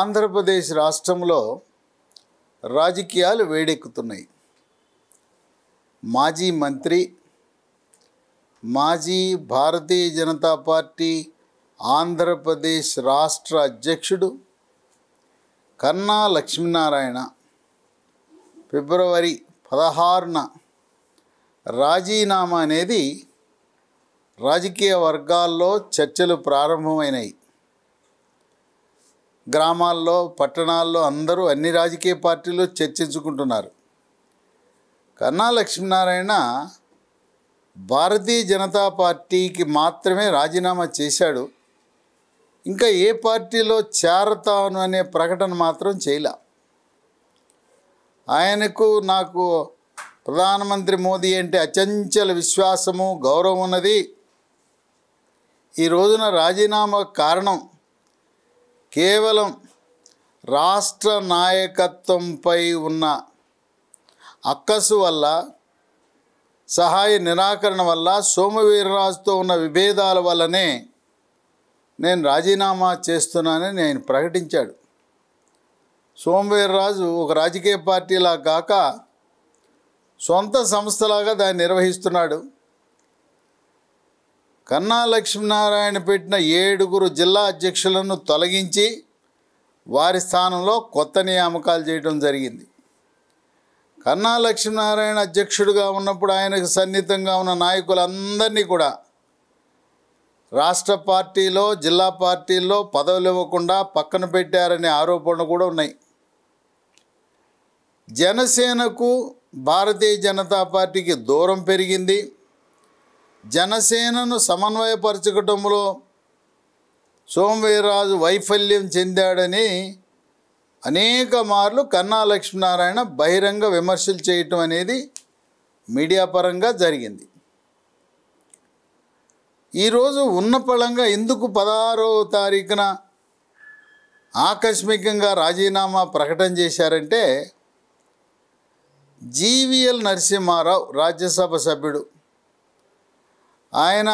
ఆంధ్రప్రదేశ్ రాష్ట్రంలో రాజకీయాలు వేడెక్కుతున్నాయి మాజీ మంత్రి మాజీ భారతీయ జనతా పార్టీ ఆంధ్రప్రదేశ్ రాష్ట్ర అధ్యక్షుడు కన్నా లక్ష్మీనారాయణ ఫిబ్రవరి పదహారున రాజీనామా అనేది రాజకీయ వర్గాల్లో చర్చలు ప్రారంభమైనాయి గ్రామాల్లో పట్టణాల్లో అందరూ అన్ని రాజకీయ పార్టీలు చర్చించుకుంటున్నారు కన్నా లక్ష్మీనారాయణ భారతీయ జనతా పార్టీకి మాత్రమే రాజీనామా చేశాడు ఇంకా ఏ పార్టీలో చేరతాను అనే ప్రకటన మాత్రం చేయలే ఆయనకు నాకు ప్రధానమంత్రి మోదీ అంటే అచంచల విశ్వాసము గౌరవం ఉన్నది ఈ రోజున రాజీనామా కారణం కేవలం రాష్ట్ర నాయకత్వంపై ఉన్న అక్కసు వల్ల సహాయ నిరాకరణ వల్ల సోమవీరరాజుతో ఉన్న విభేదాల వల్లనే నేను రాజీనామా చేస్తున్నానని ఆయన ప్రకటించాడు సోమవీర్రాజు ఒక రాజకీయ పార్టీలా కాక సొంత సంస్థలాగా దాన్ని నిర్వహిస్తున్నాడు కన్నా లక్ష్మీనారాయణ పెట్టిన ఏడుగురు జిల్లా అధ్యక్షులను తొలగించి వారి స్థానంలో కొత్త నియామకాలు చేయడం జరిగింది కన్నా లక్ష్మీనారాయణ అధ్యక్షుడిగా ఉన్నప్పుడు ఆయనకు సన్నిహితంగా ఉన్న నాయకులందరినీ కూడా రాష్ట్ర పార్టీలో జిల్లా పార్టీల్లో పదవులు ఇవ్వకుండా పక్కన పెట్టారనే ఆరోపణలు కూడా ఉన్నాయి జనసేనకు భారతీయ జనతా పార్టీకి దూరం పెరిగింది జనసేనను సమన్వయపరచుకటంలో సోమవీరరాజు వైఫల్యం చెందాడని అనేక మార్లు కన్నా లక్ష్మీనారాయణ బహిరంగ విమర్శలు చేయటం అనేది మీడియా పరంగా జరిగింది ఈరోజు ఉన్న పళంగా ఎందుకు పదహారో తారీఖున ఆకస్మికంగా రాజీనామా ప్రకటన చేశారంటే జీవీఎల్ నరసింహారావు రాజ్యసభ సభ్యుడు ఆయన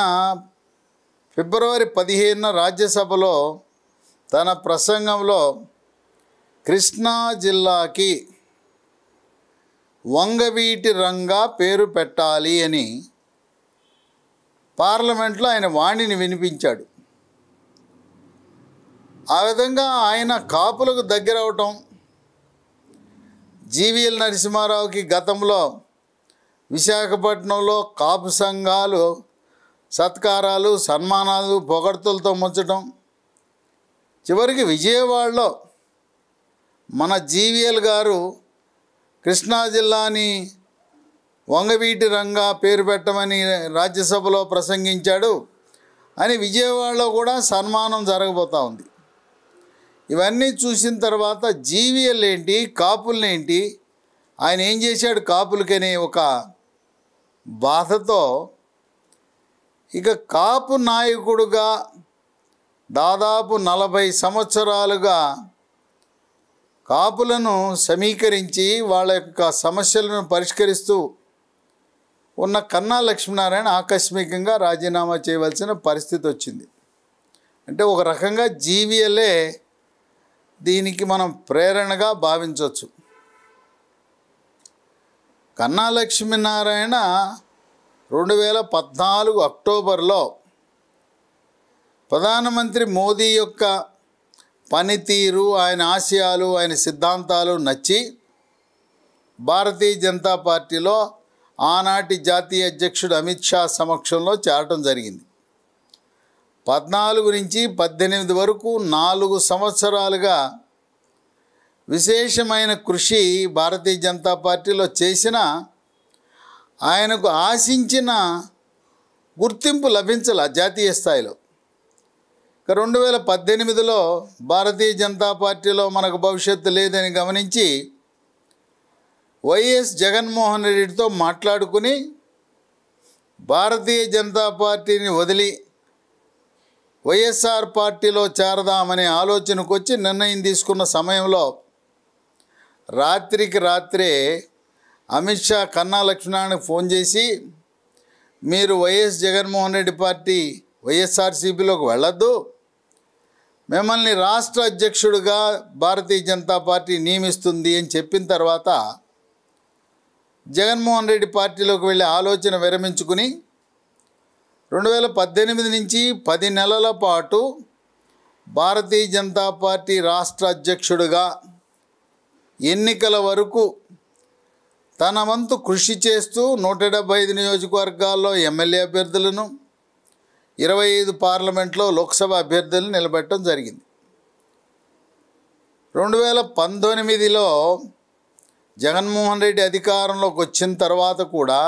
ఫిబ్రవరి పదిహేనున రాజ్యసభలో తన ప్రసంగంలో కృష్ణా జిల్లాకి వంగవీటి రంగా పేరు పెట్టాలి అని పార్లమెంట్లో ఆయన వాణిని వినిపించాడు ఆ విధంగా ఆయన కాపులకు దగ్గర అవటం జీవీఎల్ నరసింహారావుకి గతంలో విశాఖపట్నంలో కాపు సంఘాలు సత్కారాలు సన్మానాలు పొగడ్తలతో ముంచడం చివరికి విజయవాడలో మన జీవీఎల్ గారు కృష్ణా జిల్లాని వంగవీటి రంగా పేరు పెట్టమని రాజ్యసభలో ప్రసంగించాడు అని విజయవాడలో కూడా సన్మానం జరగబోతూ ఉంది ఇవన్నీ చూసిన తర్వాత జీవీఎల్ ఏంటి కాపులనేంటి ఆయన ఏం చేశాడు కాపులకనే ఒక బాధతో ఇక కాపు నాయకుడుగా దాదాపు నలభై సంవత్సరాలుగా కాపులను సమీకరించి వాళ్ళ యొక్క సమస్యలను పరిష్కరిస్తూ ఉన్న కన్నా లక్ష్మీనారాయణ ఆకస్మికంగా రాజీనామా చేయవలసిన పరిస్థితి వచ్చింది అంటే ఒక రకంగా జీవియలే దీనికి మనం ప్రేరణగా భావించవచ్చు కన్నా లక్ష్మీనారాయణ రెండు వేల పద్నాలుగు అక్టోబర్లో ప్రధానమంత్రి మోదీ యొక్క పనితీరు ఆయన ఆశయాలు ఆయన సిద్ధాంతాలు నచ్చి భారతీయ జనతా పార్టీలో ఆనాటి జాతీయ అధ్యక్షుడు అమిత్ షా సమక్షంలో చేరటం జరిగింది పద్నాలుగు నుంచి పద్దెనిమిది వరకు నాలుగు సంవత్సరాలుగా విశేషమైన కృషి భారతీయ జనతా పార్టీలో చేసిన ఆయనకు ఆశించిన గుర్తింపు లభించాల జాతీయ స్థాయిలో రెండు వేల పద్దెనిమిదిలో భారతీయ జనతా పార్టీలో మనకు భవిష్యత్తు లేదని గమనించి వైఎస్ జగన్మోహన్ రెడ్డితో మాట్లాడుకుని భారతీయ జనతా పార్టీని వదిలి వైఎస్ఆర్ పార్టీలో చేరదామనే ఆలోచనకు వచ్చి నిర్ణయం తీసుకున్న సమయంలో రాత్రికి రాత్రే అమిత్ షా కన్నా లక్ష్మణానికి ఫోన్ చేసి మీరు వైఎస్ జగన్మోహన్ రెడ్డి పార్టీ వైఎస్ఆర్సీపీలోకి వెళ్ళొద్దు మిమ్మల్ని రాష్ట్ర అధ్యక్షుడిగా భారతీయ జనతా పార్టీ నియమిస్తుంది అని చెప్పిన తర్వాత జగన్మోహన్ రెడ్డి పార్టీలోకి వెళ్ళే ఆలోచన విరమించుకుని రెండు వేల పద్దెనిమిది నుంచి పది నెలల పాటు భారతీయ జనతా పార్టీ రాష్ట్ర అధ్యక్షుడిగా ఎన్నికల వరకు తన వంతు కృషి చేస్తూ నూట డెబ్బై ఐదు నియోజకవర్గాల్లో ఎమ్మెల్యే అభ్యర్థులను ఇరవై ఐదు పార్లమెంట్లో లోక్సభ అభ్యర్థులను నిలబెట్టడం జరిగింది రెండు వేల పంతొమ్మిదిలో జగన్మోహన్ రెడ్డి అధికారంలోకి వచ్చిన తర్వాత కూడా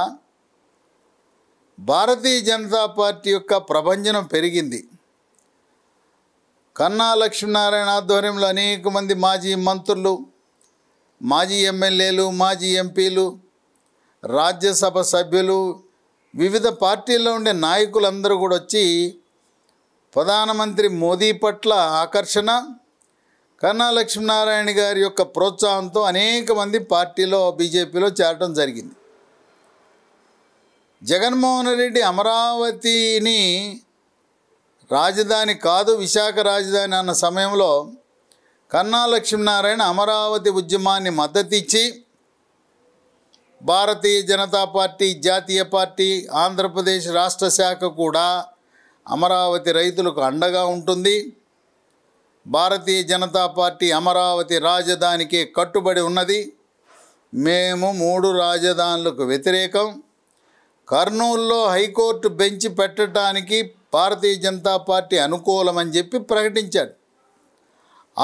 భారతీయ జనతా పార్టీ యొక్క ప్రభంజనం పెరిగింది కన్నా లక్ష్మీనారాయణ ఆధ్వర్యంలో అనేక మంది మాజీ మంత్రులు మాజీ ఎమ్మెల్యేలు మాజీ ఎంపీలు రాజ్యసభ సభ్యులు వివిధ పార్టీల్లో ఉండే నాయకులందరూ కూడా వచ్చి ప్రధానమంత్రి మోదీ పట్ల ఆకర్షణ కన్నా లక్ష్మీనారాయణ గారి యొక్క ప్రోత్సాహంతో అనేక మంది పార్టీలో బీజేపీలో చేరడం జరిగింది జగన్మోహన్ రెడ్డి అమరావతిని రాజధాని కాదు విశాఖ రాజధాని అన్న సమయంలో కన్నా లక్ష్మీనారాయణ అమరావతి ఉద్యమాన్ని మద్దతిచ్చి భారతీయ జనతా పార్టీ జాతీయ పార్టీ ఆంధ్రప్రదేశ్ రాష్ట్ర శాఖ కూడా అమరావతి రైతులకు అండగా ఉంటుంది భారతీయ జనతా పార్టీ అమరావతి రాజధానికి కట్టుబడి ఉన్నది మేము మూడు రాజధానులకు వ్యతిరేకం కర్నూలులో హైకోర్టు బెంచ్ పెట్టడానికి భారతీయ జనతా పార్టీ అనుకూలమని చెప్పి ప్రకటించాడు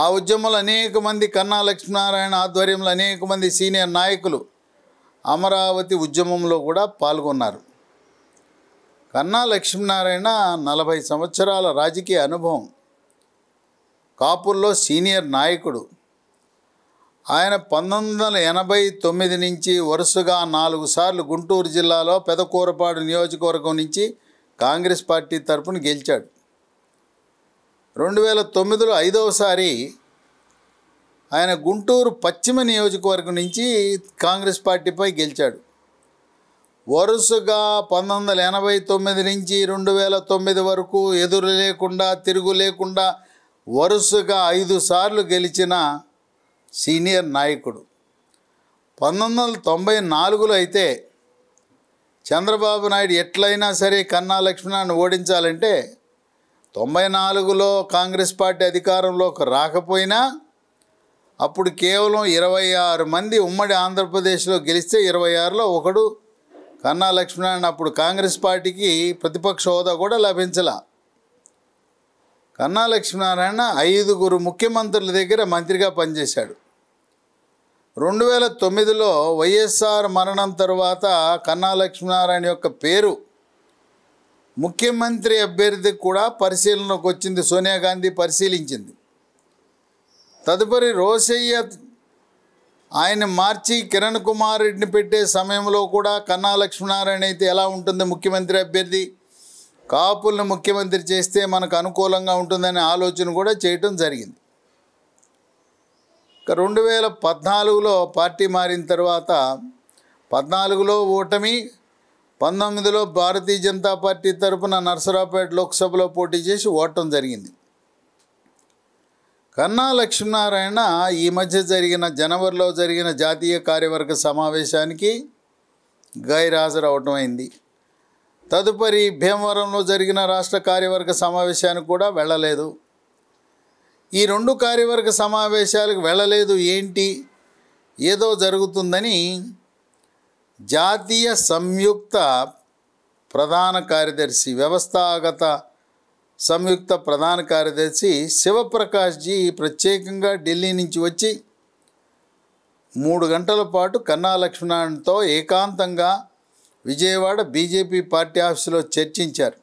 ఆ ఉద్యమంలో అనేక మంది కన్నా లక్ష్మీనారాయణ ఆధ్వర్యంలో అనేక మంది సీనియర్ నాయకులు అమరావతి ఉద్యమంలో కూడా పాల్గొన్నారు కన్నా లక్ష్మీనారాయణ నలభై సంవత్సరాల రాజకీయ అనుభవం కాపుల్లో సీనియర్ నాయకుడు ఆయన పంతొమ్మిది వందల ఎనభై తొమ్మిది నుంచి వరుసగా నాలుగు సార్లు గుంటూరు జిల్లాలో పెదకూరపాడు నియోజకవర్గం నుంచి కాంగ్రెస్ పార్టీ తరఫున గెలిచాడు రెండు వేల తొమ్మిదిలో ఐదవసారి ఆయన గుంటూరు పశ్చిమ నియోజకవర్గం నుంచి కాంగ్రెస్ పార్టీపై గెలిచాడు వరుసగా పంతొమ్మిది వందల ఎనభై తొమ్మిది నుంచి రెండు వేల తొమ్మిది వరకు ఎదురు లేకుండా తిరుగు లేకుండా వరుసగా ఐదు సార్లు గెలిచిన సీనియర్ నాయకుడు పంతొమ్మిది వందల తొంభై నాలుగులో అయితే చంద్రబాబు నాయుడు ఎట్లయినా సరే కన్నా లక్ష్మణాన్ని ఓడించాలంటే తొంభై నాలుగులో కాంగ్రెస్ పార్టీ అధికారంలోకి రాకపోయినా అప్పుడు కేవలం ఇరవై ఆరు మంది ఉమ్మడి ఆంధ్రప్రదేశ్లో గెలిస్తే ఇరవై ఆరులో ఒకడు కన్నా లక్ష్మీనారాయణ అప్పుడు కాంగ్రెస్ పార్టీకి ప్రతిపక్ష హోదా కూడా లభించాల కన్నా లక్ష్మీనారాయణ ఐదుగురు ముఖ్యమంత్రుల దగ్గర మంత్రిగా పనిచేశాడు రెండు వేల తొమ్మిదిలో వైఎస్ఆర్ మరణం తరువాత కన్నా లక్ష్మీనారాయణ యొక్క పేరు ముఖ్యమంత్రి అభ్యర్థి కూడా పరిశీలనకు వచ్చింది సోనియా గాంధీ పరిశీలించింది తదుపరి రోషయ్య ఆయన మార్చి కిరణ్ కుమార్ రెడ్డిని పెట్టే సమయంలో కూడా కన్నా లక్ష్మీనారాయణ అయితే ఎలా ఉంటుంది ముఖ్యమంత్రి అభ్యర్థి కాపులను ముఖ్యమంత్రి చేస్తే మనకు అనుకూలంగా ఉంటుందనే ఆలోచన కూడా చేయటం జరిగింది రెండు వేల పద్నాలుగులో పార్టీ మారిన తర్వాత పద్నాలుగులో ఓటమి పంతొమ్మిదిలో భారతీయ జనతా పార్టీ తరఫున నర్సరావుపేట లోక్సభలో పోటీ చేసి ఓటం జరిగింది కన్నా లక్ష్మీనారాయణ ఈ మధ్య జరిగిన జనవరిలో జరిగిన జాతీయ కార్యవర్గ సమావేశానికి అయింది తదుపరి భీమవరంలో జరిగిన రాష్ట్ర కార్యవర్గ సమావేశానికి కూడా వెళ్ళలేదు ఈ రెండు కార్యవర్గ సమావేశాలకు వెళ్ళలేదు ఏంటి ఏదో జరుగుతుందని జాతీయ సంయుక్త ప్రధాన కార్యదర్శి వ్యవస్థాగత సంయుక్త ప్రధాన కార్యదర్శి శివప్రకాష్ జీ ప్రత్యేకంగా ఢిల్లీ నుంచి వచ్చి మూడు గంటల పాటు కన్నా లక్ష్మణతో ఏకాంతంగా విజయవాడ బీజేపీ పార్టీ ఆఫీసులో చర్చించారు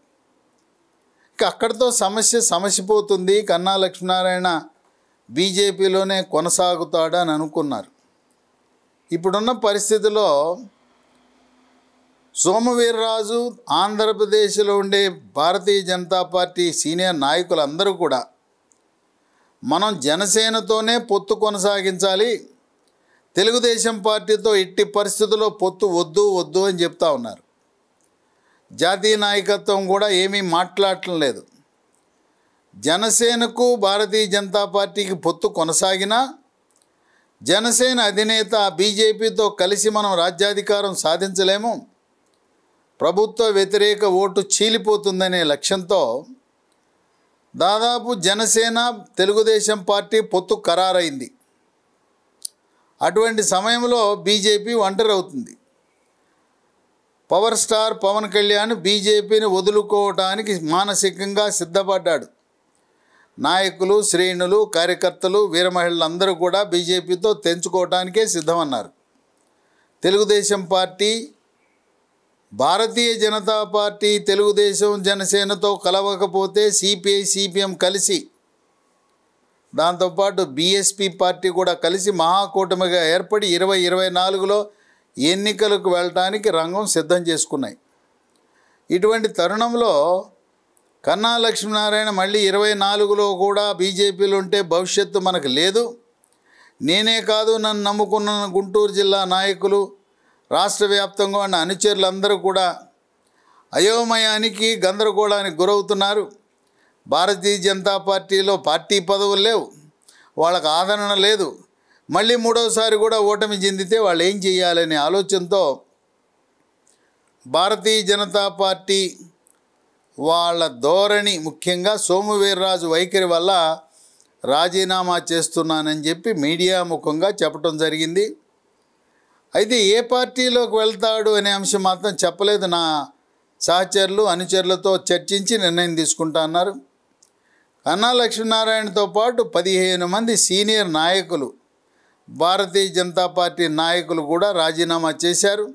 ఇక అక్కడితో సమస్య సమసిపోతుంది కన్నా లక్ష్మీనారాయణ బీజేపీలోనే కొనసాగుతాడని అనుకున్నారు ఇప్పుడున్న పరిస్థితిలో సోమవీర్రాజు ఆంధ్రప్రదేశ్లో ఉండే భారతీయ జనతా పార్టీ సీనియర్ నాయకులందరూ కూడా మనం జనసేనతోనే పొత్తు కొనసాగించాలి తెలుగుదేశం పార్టీతో ఇట్టి పరిస్థితుల్లో పొత్తు వద్దు వద్దు అని చెప్తా ఉన్నారు జాతీయ నాయకత్వం కూడా ఏమీ మాట్లాడటం లేదు జనసేనకు భారతీయ జనతా పార్టీకి పొత్తు కొనసాగినా జనసేన అధినేత బీజేపీతో కలిసి మనం రాజ్యాధికారం సాధించలేము ప్రభుత్వ వ్యతిరేక ఓటు చీలిపోతుందనే లక్ష్యంతో దాదాపు జనసేన తెలుగుదేశం పార్టీ పొత్తు ఖరారైంది అటువంటి సమయంలో బీజేపీ ఒంటరవుతుంది పవర్ స్టార్ పవన్ కళ్యాణ్ బీజేపీని వదులుకోవటానికి మానసికంగా సిద్ధపడ్డాడు నాయకులు శ్రేణులు కార్యకర్తలు వీరమహిళలు అందరూ కూడా బీజేపీతో తెంచుకోవటానికే సిద్ధమన్నారు తెలుగుదేశం పార్టీ భారతీయ జనతా పార్టీ తెలుగుదేశం జనసేనతో కలవకపోతే సిపిఐ సిపిఎం కలిసి దాంతోపాటు బీఎస్పీ పార్టీ కూడా కలిసి మహాకూటమిగా ఏర్పడి ఇరవై ఇరవై నాలుగులో ఎన్నికలకు వెళ్ళటానికి రంగం సిద్ధం చేసుకున్నాయి ఇటువంటి తరుణంలో కన్నా లక్ష్మీనారాయణ మళ్ళీ ఇరవై నాలుగులో కూడా బీజేపీలు ఉంటే భవిష్యత్తు మనకు లేదు నేనే కాదు నన్ను నమ్ముకున్న గుంటూరు జిల్లా నాయకులు రాష్ట్ర వ్యాప్తంగా ఉన్న అనుచరులందరూ కూడా అయోమయానికి గందరగోళానికి గురవుతున్నారు భారతీయ జనతా పార్టీలో పార్టీ పదవులు లేవు వాళ్ళకు ఆదరణ లేదు మళ్ళీ మూడవసారి కూడా ఓటమి చెందితే వాళ్ళు ఏం చేయాలనే ఆలోచనతో భారతీయ జనతా పార్టీ వాళ్ళ ధోరణి ముఖ్యంగా సోమువీర్రాజు వైఖరి వల్ల రాజీనామా చేస్తున్నానని చెప్పి మీడియా ముఖంగా చెప్పడం జరిగింది అయితే ఏ పార్టీలోకి వెళ్తాడు అనే అంశం మాత్రం చెప్పలేదు నా సహచరులు అనుచరులతో చర్చించి నిర్ణయం తీసుకుంటా అన్నారు కన్నా లక్ష్మీనారాయణతో పాటు పదిహేను మంది సీనియర్ నాయకులు భారతీయ జనతా పార్టీ నాయకులు కూడా రాజీనామా చేశారు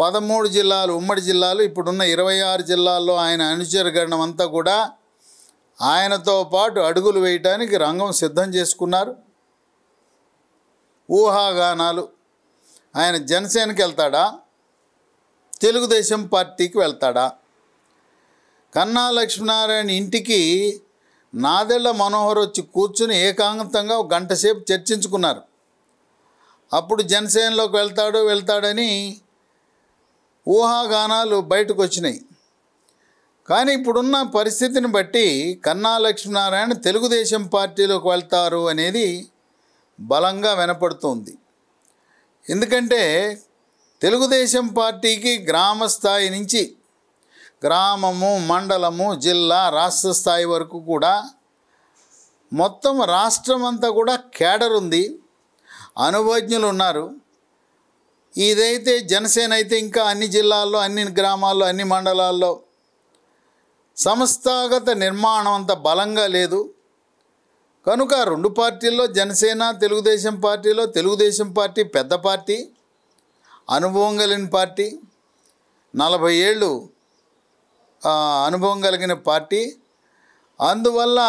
పదమూడు జిల్లాలు ఉమ్మడి జిల్లాలు ఇప్పుడున్న ఇరవై ఆరు జిల్లాల్లో ఆయన అనుచరగణం అంతా కూడా ఆయనతో పాటు అడుగులు వేయటానికి రంగం సిద్ధం చేసుకున్నారు ఊహాగానాలు ఆయన జనసేనకి వెళ్తాడా తెలుగుదేశం పార్టీకి వెళ్తాడా కన్నా లక్ష్మీనారాయణ ఇంటికి నాదెళ్ల మనోహర్ వచ్చి కూర్చుని ఏకాంతంగా ఒక గంట సేపు చర్చించుకున్నారు అప్పుడు జనసేనలోకి వెళ్తాడు వెళ్తాడని ఊహాగానాలు బయటకు వచ్చినాయి కానీ ఇప్పుడున్న పరిస్థితిని బట్టి కన్నా లక్ష్మీనారాయణ తెలుగుదేశం పార్టీలోకి వెళ్తారు అనేది బలంగా వినపడుతుంది ఎందుకంటే తెలుగుదేశం పార్టీకి గ్రామ స్థాయి నుంచి గ్రామము మండలము జిల్లా రాష్ట్ర స్థాయి వరకు కూడా మొత్తం రాష్ట్రం అంతా కూడా కేడర్ ఉంది అనుభవజ్ఞులు ఉన్నారు ఇదైతే జనసేన అయితే ఇంకా అన్ని జిల్లాల్లో అన్ని గ్రామాల్లో అన్ని మండలాల్లో సంస్థాగత నిర్మాణం అంత బలంగా లేదు కనుక రెండు పార్టీల్లో జనసేన తెలుగుదేశం పార్టీలో తెలుగుదేశం పార్టీ పెద్ద పార్టీ అనుభవం కలిగిన పార్టీ నలభై ఏళ్ళు అనుభవం కలిగిన పార్టీ అందువల్ల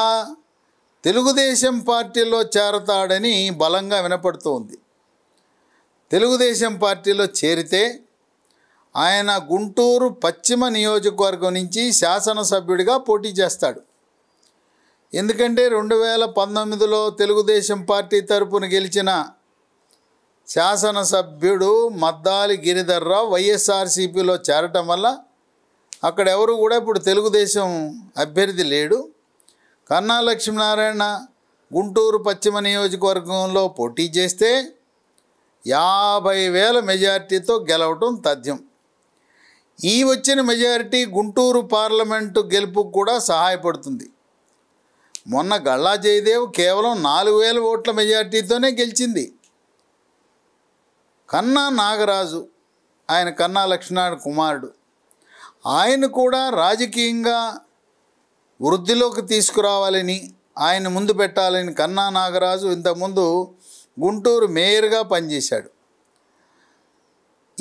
తెలుగుదేశం పార్టీలో చేరతాడని బలంగా వినపడుతోంది తెలుగుదేశం పార్టీలో చేరితే ఆయన గుంటూరు పశ్చిమ నియోజకవర్గం నుంచి శాసనసభ్యుడిగా పోటీ చేస్తాడు ఎందుకంటే రెండు వేల పంతొమ్మిదిలో తెలుగుదేశం పార్టీ తరపున గెలిచిన శాసనసభ్యుడు మద్దాలి గిరిధర్రావు వైఎస్ఆర్సీపీలో చేరటం వల్ల అక్కడ ఎవరు కూడా ఇప్పుడు తెలుగుదేశం అభ్యర్థి లేడు కన్నా లక్ష్మీనారాయణ గుంటూరు పశ్చిమ నియోజకవర్గంలో పోటీ చేస్తే యాభై వేల మెజార్టీతో గెలవటం తథ్యం ఈ వచ్చిన మెజారిటీ గుంటూరు పార్లమెంటు గెలుపుకు కూడా సహాయపడుతుంది మొన్న గళ్ళా జయదేవ్ కేవలం నాలుగు వేల ఓట్ల మెజార్టీతోనే గెలిచింది కన్నా నాగరాజు ఆయన కన్నా లక్ష్మణాడు కుమారుడు ఆయన కూడా రాజకీయంగా వృద్ధిలోకి తీసుకురావాలని ఆయన ముందు పెట్టాలని కన్నా నాగరాజు ఇంతకుముందు గుంటూరు మేయర్గా పనిచేశాడు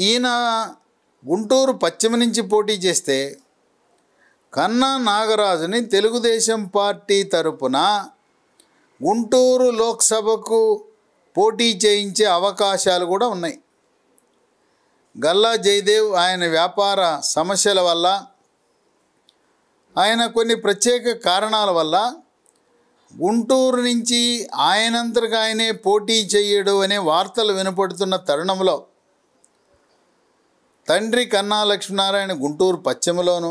ఈయన గుంటూరు పశ్చిమ నుంచి పోటీ చేస్తే కన్నా నాగరాజుని తెలుగుదేశం పార్టీ తరపున గుంటూరు లోక్సభకు పోటీ చేయించే అవకాశాలు కూడా ఉన్నాయి గల్లా జయదేవ్ ఆయన వ్యాపార సమస్యల వల్ల ఆయన కొన్ని ప్రత్యేక కారణాల వల్ల గుంటూరు నుంచి ఆయనంతగా ఆయనే పోటీ చేయడు అనే వార్తలు వినపడుతున్న తరుణంలో తండ్రి కన్నా లక్ష్మీనారాయణ గుంటూరు పశ్చిమలోను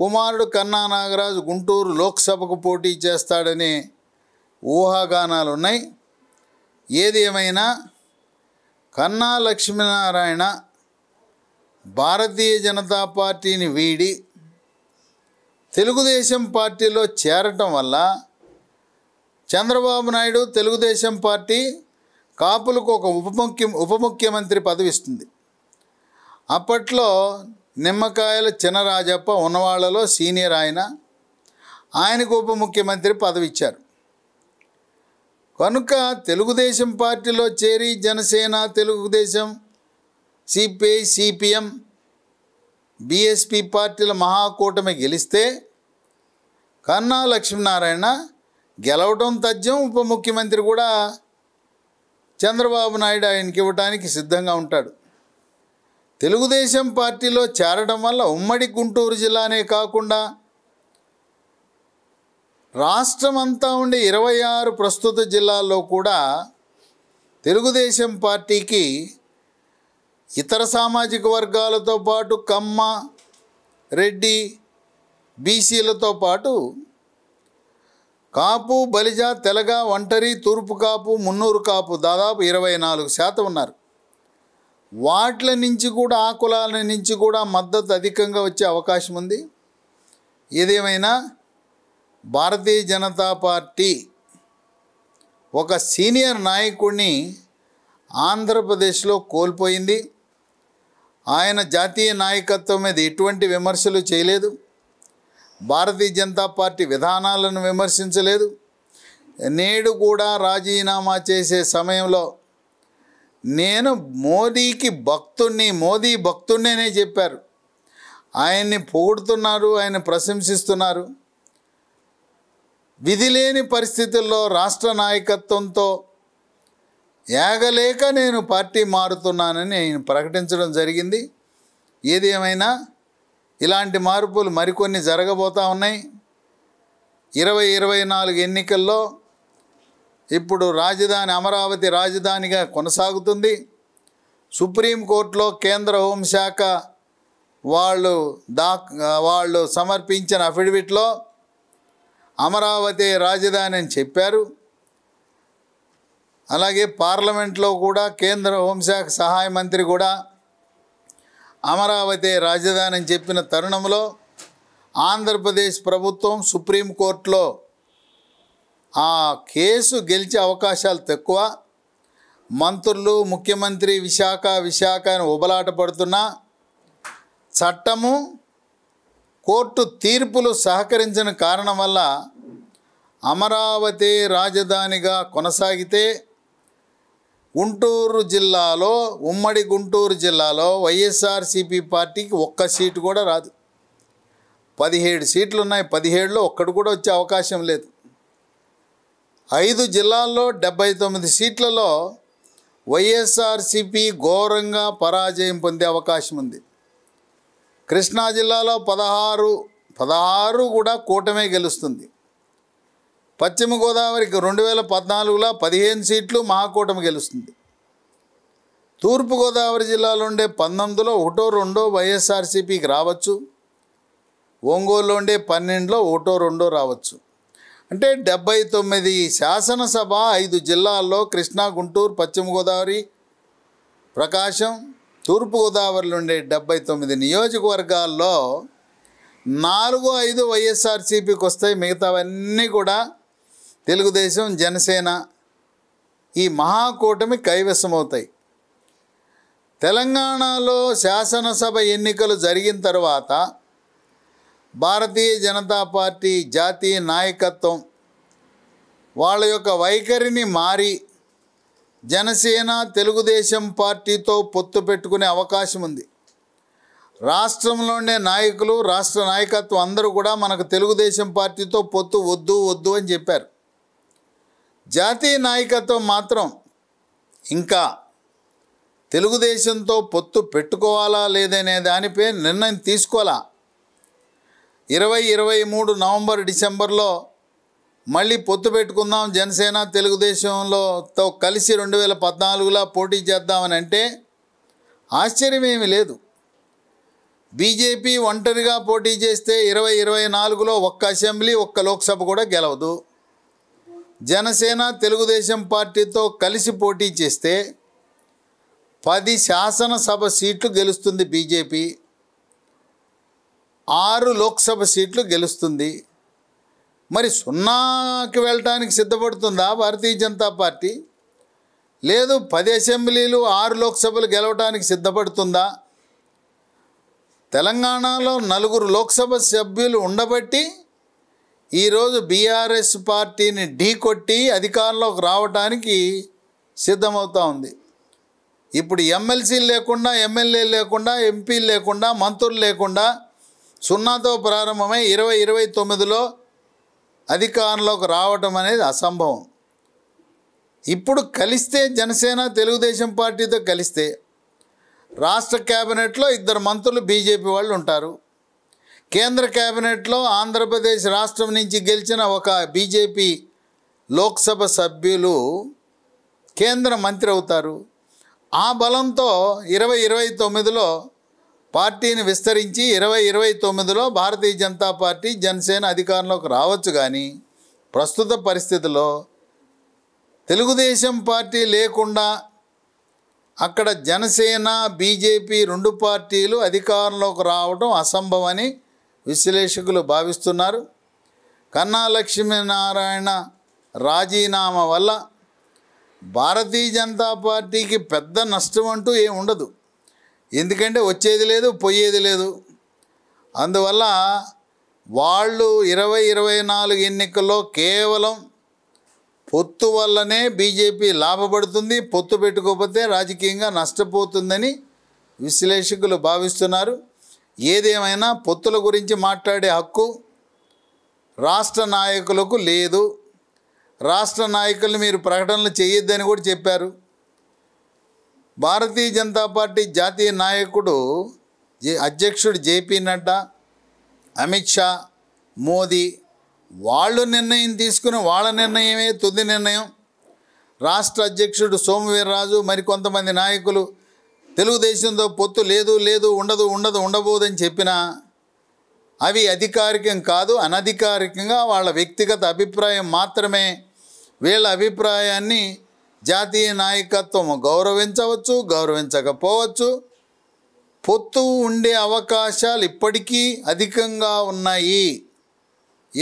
కుమారుడు కన్నా నాగరాజు గుంటూరు లోక్సభకు పోటీ చేస్తాడని ఊహాగానాలు ఉన్నాయి ఏది ఏమైనా కన్నా లక్ష్మీనారాయణ భారతీయ జనతా పార్టీని వీడి తెలుగుదేశం పార్టీలో చేరటం వల్ల చంద్రబాబు నాయుడు తెలుగుదేశం పార్టీ కాపులకు ఒక ఉప ముఖ్య ఉప ముఖ్యమంత్రి పదవిస్తుంది అప్పట్లో నిమ్మకాయల చినరాజప్ప ఉన్నవాళ్లలో సీనియర్ ఆయన ఆయనకు ఉప ముఖ్యమంత్రి పదవి ఇచ్చారు కనుక తెలుగుదేశం పార్టీలో చేరి Janasena Telugu Desam CPI CPM BSP పార్టీల మహాకూటమి గెలిస్తే కన్నా లక్ష్మీనారాయణ గెలవటం తథ్యం ఉప ముఖ్యమంత్రి కూడా చంద్రబాబు నాయుడు ఆయనకి ఇవ్వడానికి సిద్ధంగా ఉంటాడు తెలుగుదేశం పార్టీలో చేరడం వల్ల ఉమ్మడి గుంటూరు జిల్లానే కాకుండా రాష్ట్రం అంతా ఉండే ఇరవై ఆరు ప్రస్తుత జిల్లాల్లో కూడా తెలుగుదేశం పార్టీకి ఇతర సామాజిక వర్గాలతో పాటు కమ్మ రెడ్డి బీసీలతో పాటు కాపు బలిజ తెలగ ఒంటరి తూర్పు కాపు మున్నూరు కాపు దాదాపు ఇరవై నాలుగు శాతం ఉన్నారు వాట్ల నుంచి కూడా ఆ కులాల నుంచి కూడా మద్దతు అధికంగా వచ్చే అవకాశం ఉంది ఏదేమైనా భారతీయ జనతా పార్టీ ఒక సీనియర్ నాయకుడిని ఆంధ్రప్రదేశ్లో కోల్పోయింది ఆయన జాతీయ నాయకత్వం మీద ఎటువంటి విమర్శలు చేయలేదు భారతీయ జనతా పార్టీ విధానాలను విమర్శించలేదు నేడు కూడా రాజీనామా చేసే సమయంలో నేను మోదీకి భక్తుణ్ణి మోదీ భక్తుణ్ణేనే చెప్పారు ఆయన్ని పొగుడుతున్నారు ఆయన ప్రశంసిస్తున్నారు విధి లేని పరిస్థితుల్లో రాష్ట్ర నాయకత్వంతో ఏగలేక నేను పార్టీ మారుతున్నానని ఆయన ప్రకటించడం జరిగింది ఏదేమైనా ఇలాంటి మార్పులు మరికొన్ని జరగబోతూ ఉన్నాయి ఇరవై ఇరవై నాలుగు ఎన్నికల్లో ఇప్పుడు రాజధాని అమరావతి రాజధానిగా కొనసాగుతుంది సుప్రీంకోర్టులో కేంద్ర హోంశాఖ వాళ్ళు దా వాళ్ళు సమర్పించిన అఫిడవిట్లో అమరావతి రాజధాని అని చెప్పారు అలాగే పార్లమెంట్లో కూడా కేంద్ర హోంశాఖ సహాయ మంత్రి కూడా అమరావతి రాజధాని అని చెప్పిన తరుణంలో ఆంధ్రప్రదేశ్ ప్రభుత్వం సుప్రీంకోర్టులో ఆ కేసు గెలిచే అవకాశాలు తక్కువ మంత్రులు ముఖ్యమంత్రి విశాఖ విశాఖ అని ఉబలాట పడుతున్నా చట్టము కోర్టు తీర్పులు సహకరించిన కారణం వల్ల అమరావతి రాజధానిగా కొనసాగితే గుంటూరు జిల్లాలో ఉమ్మడి గుంటూరు జిల్లాలో వైఎస్ఆర్సీపీ పార్టీకి ఒక్క సీటు కూడా రాదు పదిహేడు సీట్లు ఉన్నాయి పదిహేడులో ఒక్కడు కూడా వచ్చే అవకాశం లేదు ఐదు జిల్లాల్లో డెబ్బై తొమ్మిది సీట్లలో వైఎస్ఆర్సిపి ఘోరంగా పరాజయం పొందే అవకాశం ఉంది కృష్ణా జిల్లాలో పదహారు పదహారు కూడా కూటమే గెలుస్తుంది పశ్చిమ గోదావరికి రెండు వేల పద్నాలుగులో పదిహేను సీట్లు మహాకూటమి గెలుస్తుంది తూర్పుగోదావరి జిల్లాలో ఉండే పంతొమ్మిదిలో ఒకటో రెండో వైఎస్ఆర్సీపీకి రావచ్చు ఒంగోలులో ఉండే పన్నెండులో ఒకటో రెండో రావచ్చు అంటే డెబ్బై తొమ్మిది శాసనసభ ఐదు జిల్లాల్లో కృష్ణా గుంటూరు పశ్చిమ గోదావరి ప్రకాశం తూర్పుగోదావరిలో ఉండే డెబ్బై తొమ్మిది నియోజకవర్గాల్లో నాలుగు ఐదు వైఎస్ఆర్సీపీకి వస్తాయి మిగతావన్నీ కూడా తెలుగుదేశం జనసేన ఈ మహాకూటమి కైవసమవుతాయి తెలంగాణలో శాసనసభ ఎన్నికలు జరిగిన తర్వాత భారతీయ జనతా పార్టీ జాతీయ నాయకత్వం వాళ్ళ యొక్క వైఖరిని మారి జనసేన తెలుగుదేశం పార్టీతో పొత్తు పెట్టుకునే అవకాశం ఉంది రాష్ట్రంలోనే నాయకులు రాష్ట్ర నాయకత్వం అందరూ కూడా మనకు తెలుగుదేశం పార్టీతో పొత్తు వద్దు వద్దు అని చెప్పారు జాతీయ నాయకత్వం మాత్రం ఇంకా తెలుగుదేశంతో పొత్తు పెట్టుకోవాలా లేదనే దానిపై నిర్ణయం తీసుకోవాలా ఇరవై ఇరవై మూడు నవంబర్ డిసెంబర్లో మళ్ళీ పొత్తు పెట్టుకుందాం జనసేన తెలుగుదేశంలోతో కలిసి రెండు వేల పద్నాలుగులా పోటీ చేద్దామని అంటే ఏమి లేదు బీజేపీ ఒంటరిగా పోటీ చేస్తే ఇరవై ఇరవై నాలుగులో ఒక్క అసెంబ్లీ ఒక్క లోక్సభ కూడా గెలవదు జనసేన తెలుగుదేశం పార్టీతో కలిసి పోటీ చేస్తే పది శాసనసభ సీట్లు గెలుస్తుంది బీజేపీ ఆరు లోక్సభ సీట్లు గెలుస్తుంది మరి సున్నాకి వెళ్ళటానికి సిద్ధపడుతుందా భారతీయ జనతా పార్టీ లేదు పది అసెంబ్లీలు ఆరు లోక్సభలు గెలవటానికి సిద్ధపడుతుందా తెలంగాణలో నలుగురు లోక్సభ సభ్యులు ఉండబట్టి ఈరోజు బీఆర్ఎస్ పార్టీని ఢీకొట్టి అధికారంలోకి రావటానికి సిద్ధమవుతూ ఉంది ఇప్పుడు ఎమ్మెల్సీలు లేకుండా ఎమ్మెల్యేలు లేకుండా ఎంపీలు లేకుండా మంత్రులు లేకుండా సున్నాతో ప్రారంభమై ఇరవై ఇరవై తొమ్మిదిలో అధికారంలోకి రావటం అనేది అసంభవం ఇప్పుడు కలిస్తే జనసేన తెలుగుదేశం పార్టీతో కలిస్తే రాష్ట్ర కేబినెట్లో ఇద్దరు మంత్రులు బీజేపీ వాళ్ళు ఉంటారు కేంద్ర కేబినెట్లో ఆంధ్రప్రదేశ్ రాష్ట్రం నుంచి గెలిచిన ఒక బీజేపీ లోక్సభ సభ్యులు కేంద్ర మంత్రి అవుతారు ఆ బలంతో ఇరవై ఇరవై తొమ్మిదిలో పార్టీని విస్తరించి ఇరవై ఇరవై తొమ్మిదిలో భారతీయ జనతా పార్టీ జనసేన అధికారంలోకి రావచ్చు కానీ ప్రస్తుత పరిస్థితిలో తెలుగుదేశం పార్టీ లేకుండా అక్కడ జనసేన బీజేపీ రెండు పార్టీలు అధికారంలోకి రావడం అసంభవని విశ్లేషకులు భావిస్తున్నారు కన్నా లక్ష్మీనారాయణ రాజీనామా వల్ల భారతీయ జనతా పార్టీకి పెద్ద నష్టం అంటూ ఏమి ఉండదు ఎందుకంటే వచ్చేది లేదు పోయేది లేదు అందువల్ల వాళ్ళు ఇరవై ఇరవై నాలుగు ఎన్నికల్లో కేవలం పొత్తు వల్లనే బీజేపీ లాభపడుతుంది పొత్తు పెట్టుకోకపోతే రాజకీయంగా నష్టపోతుందని విశ్లేషకులు భావిస్తున్నారు ఏదేమైనా పొత్తుల గురించి మాట్లాడే హక్కు రాష్ట్ర నాయకులకు లేదు రాష్ట్ర నాయకులు మీరు ప్రకటనలు చేయొద్దని కూడా చెప్పారు భారతీయ జనతా పార్టీ జాతీయ నాయకుడు అధ్యక్షుడు జేపీ నడ్డా అమిత్ షా మోదీ వాళ్ళు నిర్ణయం తీసుకుని వాళ్ళ నిర్ణయమే తుది నిర్ణయం రాష్ట్ర అధ్యక్షుడు సోమవీర్రాజు మరికొంతమంది నాయకులు తెలుగుదేశంతో పొత్తు లేదు లేదు ఉండదు ఉండదు ఉండబోదని చెప్పినా అవి అధికారికం కాదు అనధికారికంగా వాళ్ళ వ్యక్తిగత అభిప్రాయం మాత్రమే వీళ్ళ అభిప్రాయాన్ని జాతీయ నాయకత్వము గౌరవించవచ్చు గౌరవించకపోవచ్చు పొత్తు ఉండే అవకాశాలు ఇప్పటికీ అధికంగా ఉన్నాయి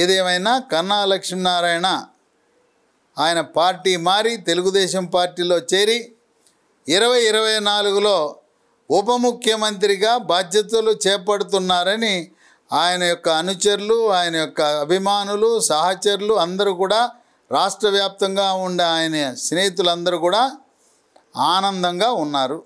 ఏదేమైనా కన్నా లక్ష్మీనారాయణ ఆయన పార్టీ మారి తెలుగుదేశం పార్టీలో చేరి ఇరవై ఇరవై నాలుగులో ఉప ముఖ్యమంత్రిగా బాధ్యతలు చేపడుతున్నారని ఆయన యొక్క అనుచరులు ఆయన యొక్క అభిమానులు సహచరులు అందరూ కూడా రాష్ట్ర వ్యాప్తంగా ఉండే ఆయన స్నేహితులందరూ కూడా ఆనందంగా ఉన్నారు